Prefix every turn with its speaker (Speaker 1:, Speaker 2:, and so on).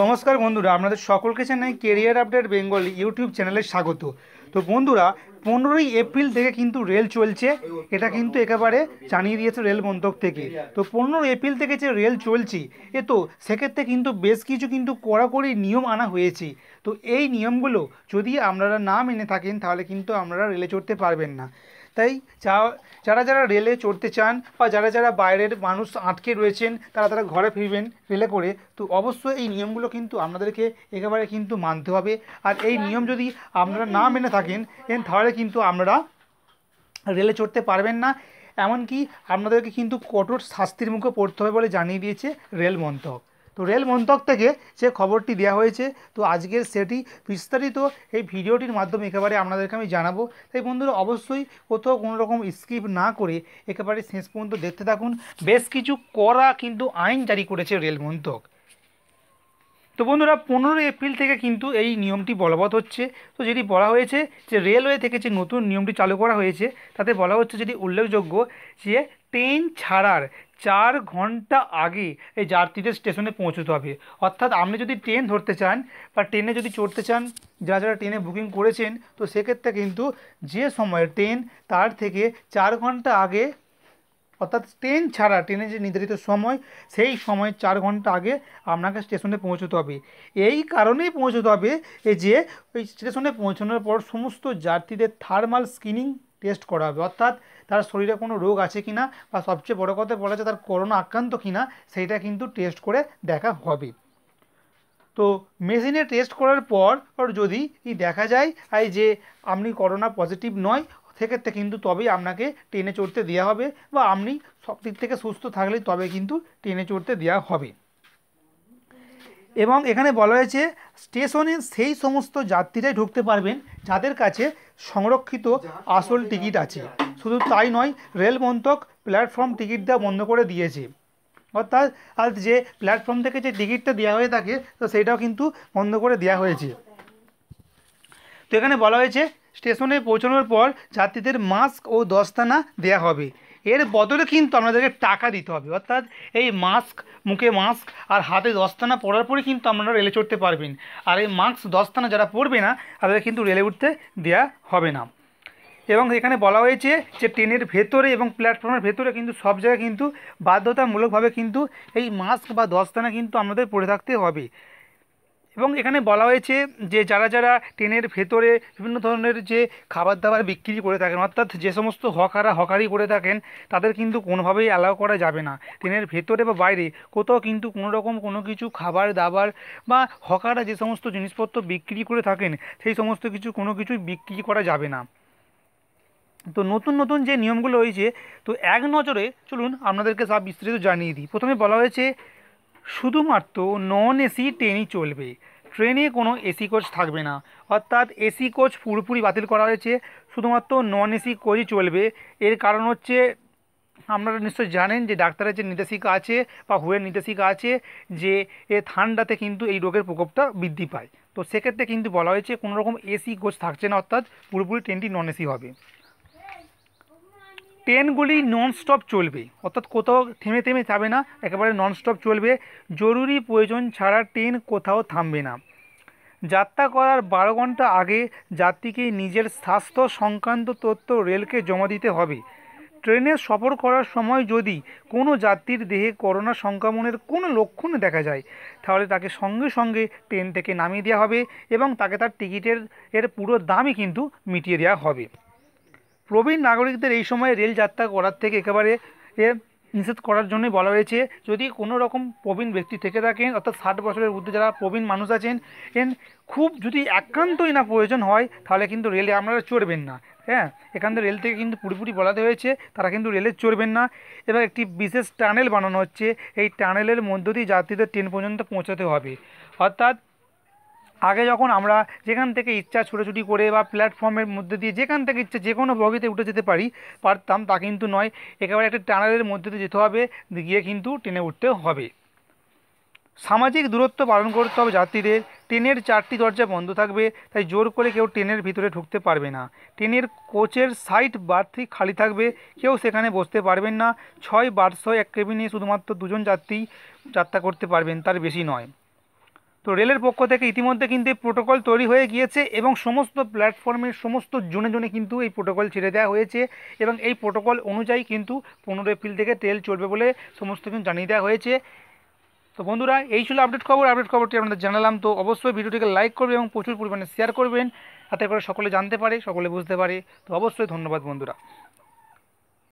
Speaker 1: নমস্কার বন্ধুরা আপনাদের সকলকে জানাই কেরিয়ার আপডেট বেঙ্গল ইউটিউব চ্যানেলে স্বাগত তো বন্ধুরা পনেরোই এপ্রিল থেকে কিন্তু রেল চলছে এটা কিন্তু একেবারে জানিয়ে দিয়েছে রেল মন্ত্রক থেকে তো পনেরো এপ্রিল থেকে যে রেল চলছে এ তো সেক্ষেত্রে কিন্তু বেশ কিছু কিন্তু কড়াকড়ি নিয়ম আনা হয়েছে তো এই নিয়মগুলো যদি আপনারা না মেনে থাকেন তাহলে কিন্তু আপনারা রেলে চড়তে পারবেন না তাই যা যারা যারা রেলে চড়তে চান বা যারা যারা বাইরের মানুষ আটকে রয়েছেন তারা তারা ঘরে ফিরবেন রেলে করে তো অবশ্যই এই নিয়মগুলো কিন্তু আপনাদেরকে একেবারে কিন্তু মানতে হবে আর এই নিয়ম যদি আপনারা না মেনে থাকেন তাহলে কিন্তু আমরা রেলে চড়তে পারবেন না এমনকি আপনাদেরকে কিন্তু কঠোর শাস্তির মুখে পড়তে হবে বলে জানিয়ে দিয়েছে রেল মন্ত্রক তো রেল মন্ত্রক থেকে যে খবরটি দেওয়া হয়েছে তো আজকের সেটি বিস্তারিত এই ভিডিওটির মাধ্যমে একেবারে আপনাদেরকে আমি জানাবো তাই বন্ধুরা অবশ্যই কোথাও কোনো রকম স্কিপ না করে একেবারে শেষ পর্যন্ত দেখতে থাকুন বেশ কিছু করা কিন্তু আইন জারি করেছে রেল মন্ত্রক তো বন্ধুরা পনেরোই এপ্রিল থেকে কিন্তু এই নিয়মটি বলবৎ হচ্ছে তো যেটি বলা হয়েছে যে রেলওয়ে থেকে যে নতুন নিয়মটি চালু করা হয়েছে তাতে বলা হচ্ছে যেটি উল্লেখযোগ্য যে ট্রেন ছাড়ার চার ঘন্টা আগে এই যাত্রীদের স্টেশনে পৌঁছতে হবে অর্থাৎ আপনি যদি ট্রেন ধরতে চান বা ট্রেনে যদি চড়তে চান যারা যারা ট্রেনে বুকিং করেছেন তো সেক্ষেত্রে কিন্তু যে সময় ট্রেন তার থেকে চার ঘন্টা আগে অর্থাৎ ট্রেন ছাড়া ট্রেনের যে নির্ধারিত সময় সেই সময় চার ঘন্টা আগে আপনাকে স্টেশনে পৌঁছতে হবে এই কারণেই পৌঁছতে হবে যে ওই স্টেশনে পৌঁছানোর পর সমস্ত যাত্রীদের থার্মাল স্ক্রিনিং টেস্ট করা হবে অর্থাৎ তার শরীরে কোনো রোগ আছে কি না বা সবচেয়ে বড় কথা বলা যায় তার করোনা আক্রান্ত কি না সেইটা কিন্তু টেস্ট করে দেখা হবে তো মেশিনে টেস্ট করার পর যদি দেখা যায় যে আপনি করোনা পজিটিভ নয় সেক্ষেত্রে কিন্তু তবেই আপনাকে ট্রেনে চড়তে দেওয়া হবে বা আপনি সব দিক থেকে সুস্থ থাকলে তবে কিন্তু ট্রেনে চড়তে দেওয়া হবে এবং এখানে বলা হয়েছে স্টেশনে সেই সমস্ত যাত্রীরাই ঢুকতে পারবেন যাদের কাছে সংরক্ষিত আসল টিকিট আছে শুধু তাই নয় রেল মন্ত্রক প্ল্যাটফর্ম টিকিট দেওয়া বন্ধ করে দিয়েছে অর্থাৎ আর যে প্ল্যাটফর্ম থেকে যে টিকিটটা দেওয়া হয়ে থাকে তো সেটাও কিন্তু বন্ধ করে দেওয়া হয়েছে তো এখানে বলা হয়েছে স্টেশনে পৌঁছানোর পর যাত্রীদের মাস্ক ও দস্তানা দেয়া হবে এর বদলে কিন্তু আপনাদেরকে টাকা দিতে হবে অর্থাৎ এই মাস্ক মুখে মাস্ক আর হাতে দস্তানা পরার পরে কিন্তু আপনারা রেলে চড়তে পারবেন আর এই মাস্ক দস্তানা যারা পরবে না তাদের কিন্তু রেলে উঠতে দেয়া হবে না এবং এখানে বলা হয়েছে যে ট্রেনের ভেতরে এবং প্ল্যাটফর্মের ভেতরে কিন্তু সব জায়গায় কিন্তু বাধ্যতামূলকভাবে কিন্তু এই মাস্ক বা দস্তানা কিন্তু আমাদের পরে থাকতে হবে এবং এখানে বলা হয়েছে যে যারা যারা ট্রেনের ভেতরে বিভিন্ন ধরনের যে খাবার দাবার বিক্রি করে থাকেন অর্থাৎ যে সমস্ত হকারা হকারি করে থাকেন তাদের কিন্তু কোনোভাবেই অ্যালাউ করা যাবে না ট্রেনের ভেতরে বা বাইরে কোথাও কিন্তু কোনো রকম কোনো কিছু খাবার দাবার বা হকারা যে সমস্ত জিনিসপত্র বিক্রি করে থাকেন সেই সমস্ত কিছু কোনো কিছুই বিক্রি করা যাবে না তো নতুন নতুন যে নিয়মগুলো হয়েছে তো এক নজরে চলুন আপনাদেরকে সব বিস্তারিত জানিয়ে দিই প্রথমে বলা হয়েছে শুধুমাত্র নন এসি ট্রেনই চলবে ট্রেনে কোনো এসি কোচ থাকবে না অর্থাৎ এসি কোচ পুরোপুরি বাতিল করা হয়েছে শুধুমাত্র নন এসি কোচই চলবে এর কারণ হচ্ছে আপনারা নিশ্চয়ই জানেন যে ডাক্তারের যে নির্দেশিকা আছে বা হুয়ের নির্দেশিকা আছে যে এ ঠান্ডাতে কিন্তু এই রোগের প্রকোপটা বৃদ্ধি পায় তো সেক্ষেত্রে কিন্তু বলা হয়েছে কোনোরকম এসি কোচ থাকছে না অর্থাৎ পুরোপুরি ট্রেনটি নন এসি হবে ট্রেনগুলি ননস্টপ চলবে অর্থাৎ কোথাও থেমে থেমে যাবে না একেবারে ননস্টপ চলবে জরুরি প্রয়োজন ছাড়া ট্রেন কোথাও থামবে না যাত্রা করার বারো ঘন্টা আগে যাত্রীকে নিজের স্বাস্থ্য সংক্রান্ত তথ্য রেলকে জমা দিতে হবে ট্রেনে সফর করার সময় যদি কোনো যাত্রীর দেহে করোনা সংক্রমণের কোনো লক্ষণ দেখা যায় তাহলে তাকে সঙ্গে সঙ্গে ট্রেন থেকে নামিয়ে দেওয়া হবে এবং তাকে তার টিকিটের এর পুরো দামই কিন্তু মিটিয়ে দেওয়া হবে প্রবীণ নাগরিকদের এই সময়ে রেল যাত্রা করার থেকে একেবারে নিষেধ করার জন্যই বলা হয়েছে যদি কোনো রকম প্রবীণ ব্যক্তি থেকে থাকেন অর্থাৎ ষাট বছরের ঊর্ধ্বে যারা প্রবীণ মানুষ আছেন এন খুব যদি একান্তই না প্রয়োজন হয় তাহলে কিন্তু রেলে আপনারা চড়বেন না হ্যাঁ এখান থেকে রেল থেকে কিন্তু পুরোপুরি বলাতে হয়েছে তারা কিন্তু রেলে চড়বেন না এবার একটি বিশেষ টানেল বানানো হচ্ছে এই টানেলের মধ্য দিয়ে যাত্রীদের ট্রেন পর্যন্ত পৌঁছাতে হবে অর্থাৎ আগে যখন আমরা যেখান থেকে ইচ্ছা ছুটোছুটি করে বা প্ল্যাটফর্মের মধ্যে দিয়ে যেখান থেকে ইচ্ছা যে কোনো বগিতে উঠে যেতে পারি পারতাম তা কিন্তু নয় একেবারে একটা টানারের মধ্যে দিয়ে যেতে হবে গিয়ে কিন্তু ট্রেনে উঠতে হবে সামাজিক দূরত্ব পালন করতে হবে যাত্রীদের ট্রেনের চারটি দরজা বন্ধ থাকবে তাই জোর করে কেউ ট্রেনের ভিতরে ঢুকতে পারবে না ট্রেনের কোচের সাইট বার্থই খালি থাকবে কেউ সেখানে বসতে পারবেন না ছয় বার্থ এক কেবিনে শুধুমাত্র দুজন যাত্রী যাত্রা করতে পারবেন তার বেশি নয় তো রেলের পক্ষ থেকে ইতিমধ্যে কিন্তু এই প্রোটোকল তৈরি হয়ে গিয়েছে এবং সমস্ত প্ল্যাটফর্মের সমস্ত জোনে জোনে কিন্তু এই প্রোটোকল ছেড়ে দেওয়া হয়েছে এবং এই প্রোটোকল অনুযায়ী কিন্তু পনেরো এপ্রিল থেকে ট্রেল চলবে বলে সমস্ত কিন্তু জানিয়ে দেওয়া হয়েছে তো বন্ধুরা এই ছিল আপডেট খবর আপডেট খবরটি আপনাদের জানালাম তো অবশ্যই ভিডিওটিকে লাইক করবেন এবং প্রচুর পরিমাণে শেয়ার করবেন তাতে করে সকলে জানতে পারে সকলে বুঝতে পারে তো অবশ্যই ধন্যবাদ বন্ধুরা